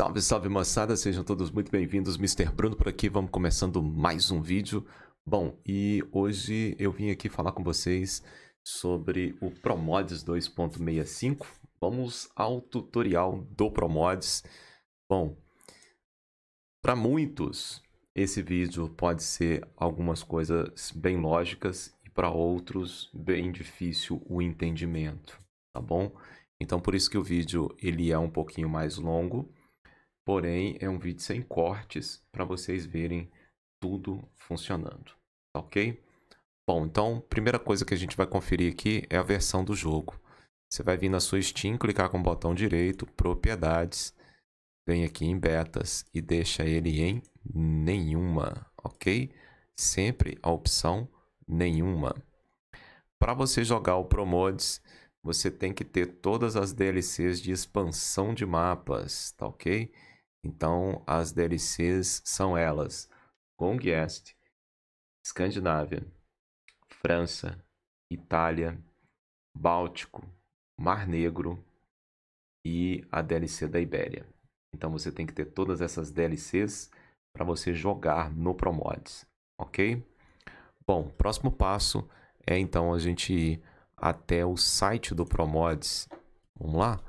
Salve, salve moçada, sejam todos muito bem-vindos. Mr. Bruno por aqui, vamos começando mais um vídeo. Bom, e hoje eu vim aqui falar com vocês sobre o Promods 2.65. Vamos ao tutorial do Promods. Bom, para muitos, esse vídeo pode ser algumas coisas bem lógicas e para outros, bem difícil o entendimento, tá bom? Então, por isso que o vídeo ele é um pouquinho mais longo Porém, é um vídeo sem cortes para vocês verem tudo funcionando, tá ok? Bom, então, primeira coisa que a gente vai conferir aqui é a versão do jogo. Você vai vir na sua Steam, clicar com o botão direito, propriedades, vem aqui em betas e deixa ele em nenhuma, ok? Sempre a opção nenhuma. Para você jogar o Mods, você tem que ter todas as DLCs de expansão de mapas, tá ok? Então, as DLCs são elas: Gong Escandinávia, França, Itália, Báltico, Mar Negro e a DLC da Ibéria. Então você tem que ter todas essas DLCs para você jogar no ProMods, ok? Bom, próximo passo é então a gente ir até o site do ProMods. Vamos lá?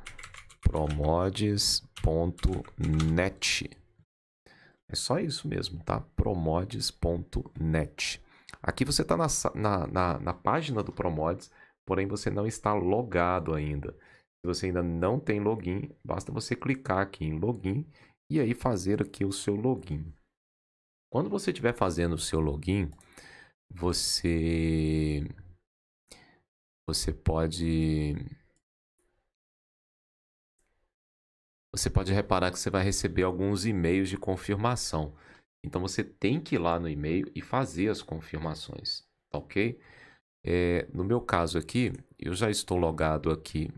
promodes.net. É só isso mesmo, tá? promodes.net. Aqui você está na, na, na, na, página do Promodes, porém você não está logado ainda. Se você ainda não tem login, basta você clicar aqui em login e aí fazer aqui o seu login. Quando você estiver fazendo o seu login, você você pode você pode reparar que você vai receber alguns e-mails de confirmação. Então você tem que ir lá no e-mail e fazer as confirmações, tá ok? É, no meu caso aqui, eu já estou logado aqui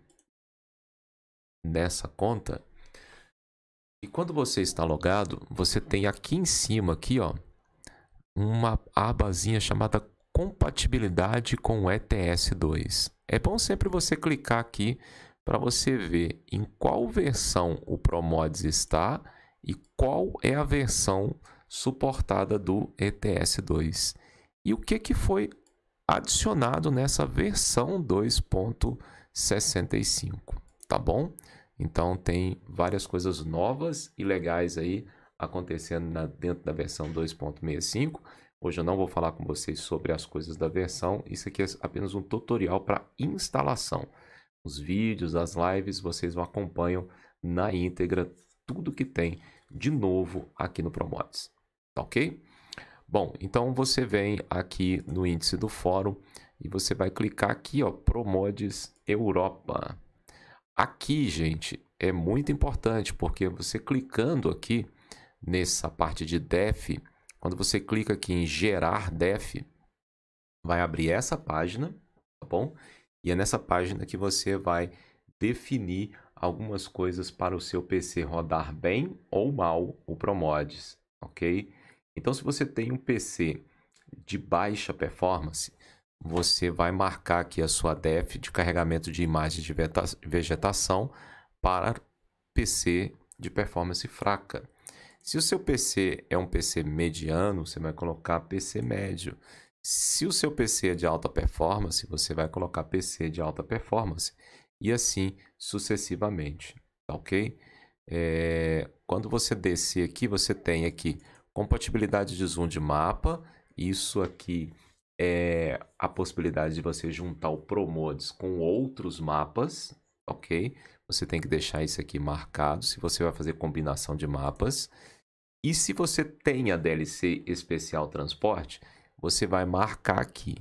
nessa conta. E quando você está logado, você tem aqui em cima aqui, ó, uma abazinha chamada compatibilidade com o ETS2. É bom sempre você clicar aqui para você ver em qual versão o Promods está e qual é a versão suportada do ETS2 e o que, que foi adicionado nessa versão 2.65, tá bom? Então tem várias coisas novas e legais aí acontecendo na, dentro da versão 2.65. Hoje eu não vou falar com vocês sobre as coisas da versão, isso aqui é apenas um tutorial para instalação os vídeos, as lives, vocês acompanham na íntegra tudo que tem de novo aqui no Promotes, tá ok? Bom, então você vem aqui no índice do fórum e você vai clicar aqui, ó, Promodes Europa. Aqui, gente, é muito importante porque você clicando aqui nessa parte de DEF, quando você clica aqui em gerar DEF, vai abrir essa página, tá bom? E é nessa página que você vai definir algumas coisas para o seu PC rodar bem ou mal o ProMods, ok? Então, se você tem um PC de baixa performance, você vai marcar aqui a sua DEF de carregamento de imagens de vegetação para PC de performance fraca. Se o seu PC é um PC mediano, você vai colocar PC médio. Se o seu PC é de alta performance, você vai colocar PC de alta performance e assim sucessivamente, tá ok? É, quando você descer aqui, você tem aqui compatibilidade de zoom de mapa. Isso aqui é a possibilidade de você juntar o ProMods com outros mapas, tá ok? Você tem que deixar isso aqui marcado se você vai fazer combinação de mapas. E se você tem a DLC especial transporte, você vai marcar aqui.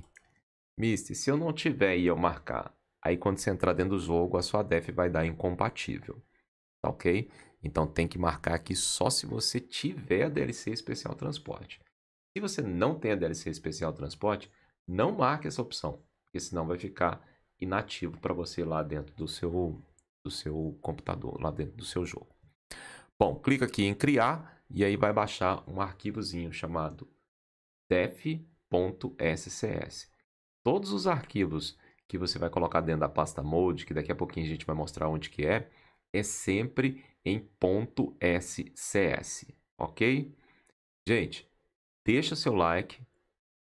Mister, se eu não tiver e eu marcar, aí quando você entrar dentro do jogo, a sua def vai dar incompatível. Tá ok? Então tem que marcar aqui só se você tiver a DLC especial transporte. Se você não tem a DLC especial transporte, não marque essa opção, porque senão vai ficar inativo para você lá dentro do seu do seu computador, lá dentro do seu jogo. Bom, clica aqui em criar e aí vai baixar um arquivozinho chamado def .scs. Todos os arquivos que você vai colocar dentro da pasta mode, que daqui a pouquinho a gente vai mostrar onde que é, é sempre em .scs, ok? Gente, deixa seu like,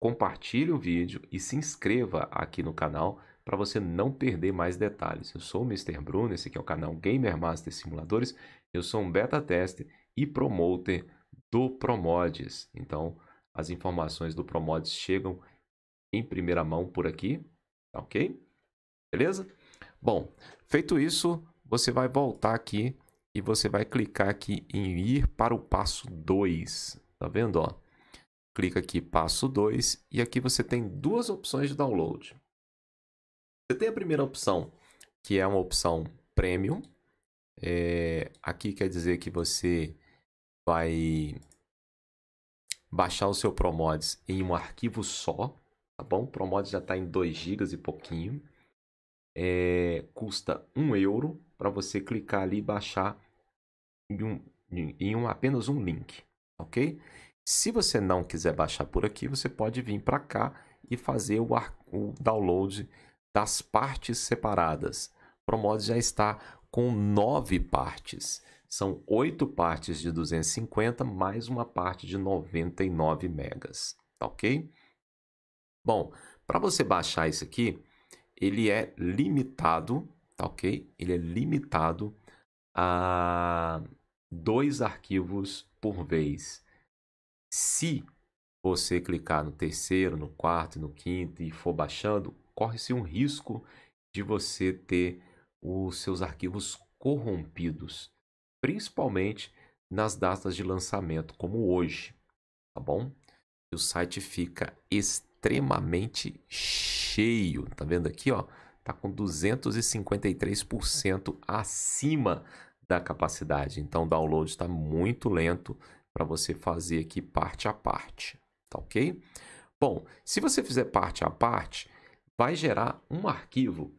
compartilhe o vídeo e se inscreva aqui no canal para você não perder mais detalhes. Eu sou o Mr. Bruno, esse aqui é o canal Gamer Master Simuladores, eu sou um beta tester e promoter do Promodes. Então, as informações do Promodes chegam em primeira mão por aqui, tá ok? Beleza? Bom, feito isso, você vai voltar aqui e você vai clicar aqui em ir para o passo 2. Tá vendo, ó? Clica aqui passo 2 e aqui você tem duas opções de download. Você tem a primeira opção, que é uma opção premium. É, aqui quer dizer que você vai baixar o seu ProMods em um arquivo só, tá bom? ProMods já está em 2 GB e pouquinho. É, custa 1 euro para você clicar ali e baixar em, um, em um, apenas um link, ok? Se você não quiser baixar por aqui, você pode vir para cá e fazer o, ar, o download das partes separadas. ProMods já está com nove partes. São oito partes de 250 mais uma parte de 99 megas, tá ok? Bom, para você baixar isso aqui, ele é limitado, tá ok? Ele é limitado a dois arquivos por vez. Se você clicar no terceiro, no quarto, no quinto e for baixando, corre-se um risco de você ter os seus arquivos corrompidos principalmente nas datas de lançamento, como hoje, tá bom? E o site fica extremamente cheio, tá vendo aqui, ó? Tá com 253% acima da capacidade. Então, o download está muito lento para você fazer aqui parte a parte, tá ok? Bom, se você fizer parte a parte, vai gerar um arquivo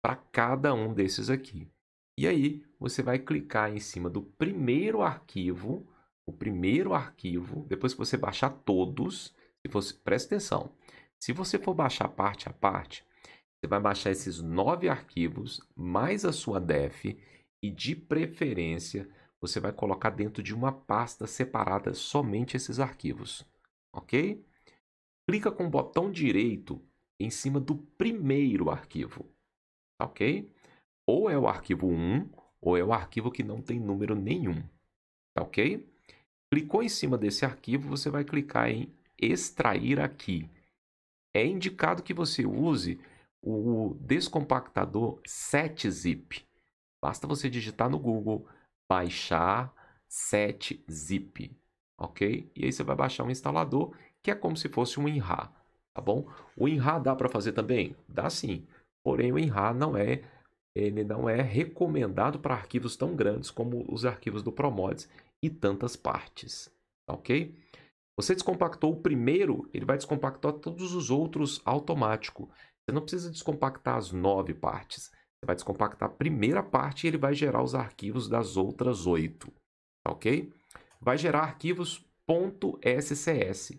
para cada um desses aqui. E aí você vai clicar em cima do primeiro arquivo, o primeiro arquivo, depois que você baixar todos, se você, presta atenção, se você for baixar parte a parte, você vai baixar esses nove arquivos, mais a sua def, e de preferência, você vai colocar dentro de uma pasta separada somente esses arquivos, ok? Clica com o botão direito em cima do primeiro arquivo, tá ok? Ou é o arquivo 1 ou é o arquivo que não tem número nenhum. Tá ok? Clicou em cima desse arquivo, você vai clicar em extrair aqui. É indicado que você use o descompactador 7-zip. Basta você digitar no Google baixar 7-zip, ok? E aí você vai baixar um instalador que é como se fosse um WinRAR, tá bom? O WinRAR dá para fazer também? Dá sim, porém o WinRAR não é ele não é recomendado para arquivos tão grandes como os arquivos do Promods e tantas partes, tá ok? Você descompactou o primeiro, ele vai descompactar todos os outros automático. Você não precisa descompactar as nove partes. Você vai descompactar a primeira parte e ele vai gerar os arquivos das outras oito, tá ok? Vai gerar arquivos .scs.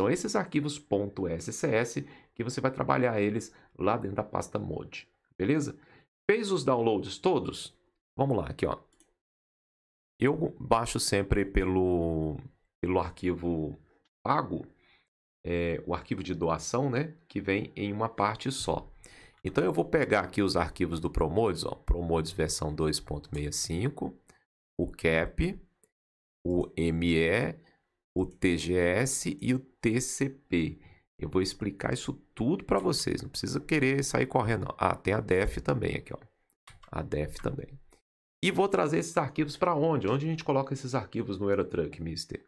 São esses arquivos .scs que você vai trabalhar eles lá dentro da pasta mod, beleza? Fez os downloads todos? Vamos lá, aqui ó. Eu baixo sempre pelo, pelo arquivo pago, é, o arquivo de doação, né? Que vem em uma parte só. Então eu vou pegar aqui os arquivos do Promodes, ó, Promodes versão 2.65, o CAP, o ME, o TGS e o TCP. Eu vou explicar isso tudo para vocês. Não precisa querer sair correndo. Não. Ah, tem a def também aqui, ó. A def também. E vou trazer esses arquivos para onde? Onde a gente coloca esses arquivos no Eurotruck, Mister?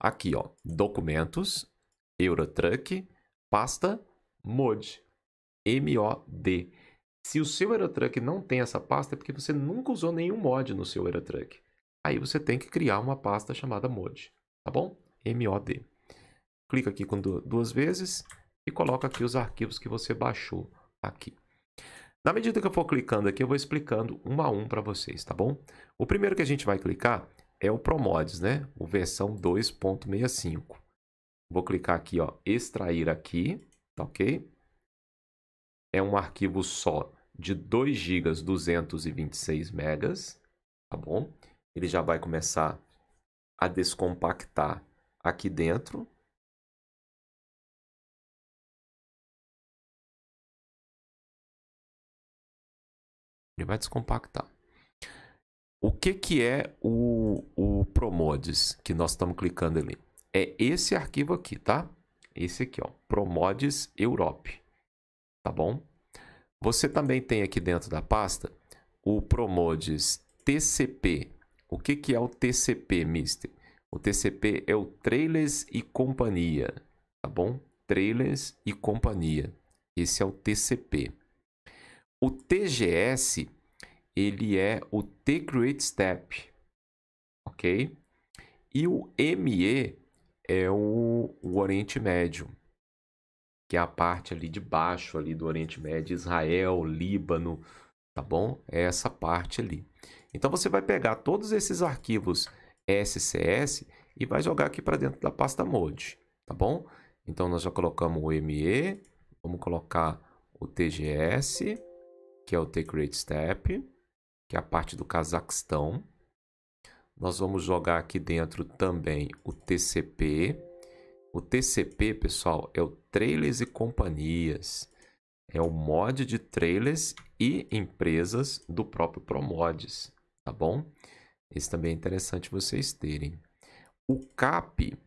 Aqui, ó. Documentos, Eurotruck, pasta mod. M-O-D. Se o seu Eurotruck não tem essa pasta, é porque você nunca usou nenhum mod no seu Eurotruck. Aí você tem que criar uma pasta chamada mod, tá bom? M-O-D clica aqui com duas vezes e coloca aqui os arquivos que você baixou aqui. Na medida que eu for clicando aqui, eu vou explicando um a um para vocês, tá bom? O primeiro que a gente vai clicar é o Promods, né? O versão 2.65. Vou clicar aqui, ó, extrair aqui, tá ok? É um arquivo só de 2 GB 226 megas, tá bom? Ele já vai começar a descompactar aqui dentro, Ele vai descompactar. O que, que é o, o Promodes que nós estamos clicando ali? É esse arquivo aqui, tá? Esse aqui, ó, Promodes Europe, tá bom? Você também tem aqui dentro da pasta o Promodes TCP. O que, que é o TCP, mister? O TCP é o Trailers e Companhia, tá bom? Trailers e Companhia. Esse é o TCP. O TGS, ele é o T-Create Step, ok? E o ME é o, o Oriente Médio, que é a parte ali de baixo ali do Oriente Médio, Israel, Líbano, tá bom? É essa parte ali. Então você vai pegar todos esses arquivos SCS e vai jogar aqui para dentro da pasta Mode, tá bom? Então nós já colocamos o ME, vamos colocar o TGS, que é o Take Great Step, que é a parte do Cazaquistão. Nós vamos jogar aqui dentro também o TCP. O TCP, pessoal, é o Trailers e Companhias. É o mod de trailers e empresas do próprio Promods, tá bom? Esse também é interessante vocês terem. O CAP,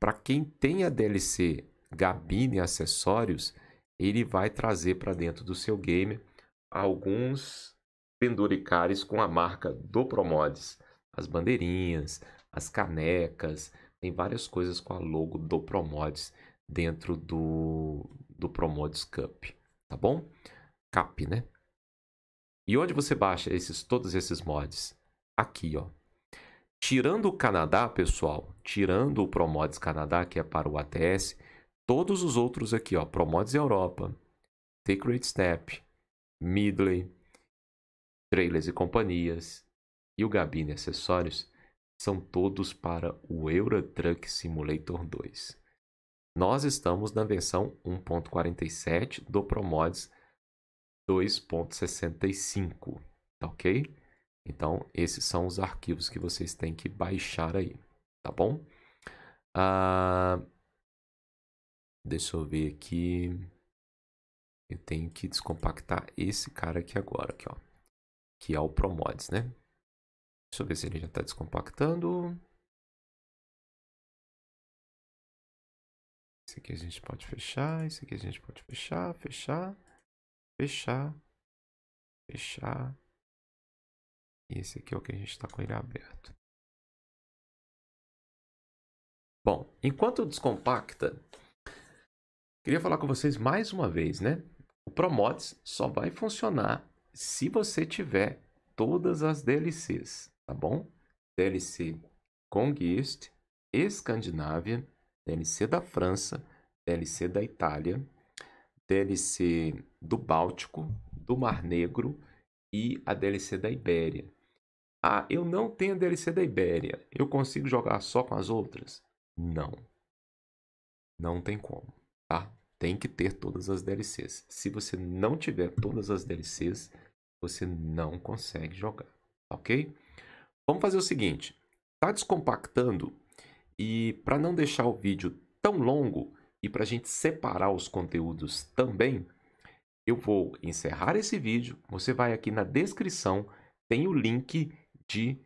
para quem tem a DLC Gabine Acessórios, ele vai trazer para dentro do seu game alguns penduricares com a marca do Promodes. As bandeirinhas, as canecas, tem várias coisas com a logo do Promodes dentro do, do Promodes Cup, tá bom? Cap, né? E onde você baixa esses todos esses mods? Aqui, ó. Tirando o Canadá, pessoal, tirando o Promods Canadá, que é para o ATS, todos os outros aqui, ó, Promods Europa, Take Great Snap, Midley, Trailers e Companhias e o Gabine Acessórios são todos para o Euro Truck Simulator 2. Nós estamos na versão 1.47 do Promods 2.65, tá ok? Então, esses são os arquivos que vocês têm que baixar aí, tá bom? Ah, deixa eu ver aqui eu tenho que descompactar esse cara aqui agora, aqui, ó, que é o Promods, né? Deixa eu ver se ele já está descompactando. Esse aqui a gente pode fechar, esse aqui a gente pode fechar, fechar, fechar, fechar. E esse aqui é o que a gente está com ele aberto. Bom, enquanto descompacta, queria falar com vocês mais uma vez, né? O Promotes só vai funcionar se você tiver todas as DLCs, tá bom? DLC Kong Escandinávia, DLC da França, DLC da Itália, DLC do Báltico, do Mar Negro e a DLC da Ibéria. Ah, eu não tenho a DLC da Ibéria. Eu consigo jogar só com as outras? Não. Não tem como, tá? tem que ter todas as DLCs. Se você não tiver todas as DLCs, você não consegue jogar, ok? Vamos fazer o seguinte, tá descompactando e para não deixar o vídeo tão longo e para a gente separar os conteúdos também, eu vou encerrar esse vídeo, você vai aqui na descrição, tem o link de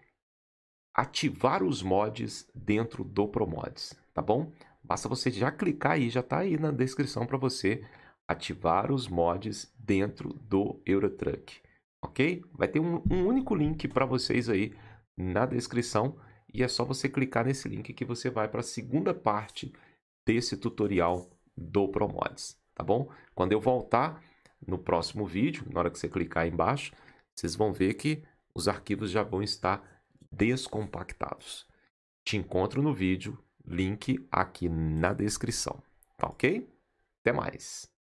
ativar os mods dentro do ProMods, tá bom? Basta você já clicar aí, já está aí na descrição para você ativar os mods dentro do Eurotruck, ok? Vai ter um, um único link para vocês aí na descrição e é só você clicar nesse link que você vai para a segunda parte desse tutorial do ProMods, tá bom? Quando eu voltar no próximo vídeo, na hora que você clicar aí embaixo, vocês vão ver que os arquivos já vão estar descompactados. Te encontro no vídeo Link aqui na descrição. Tá ok? Até mais.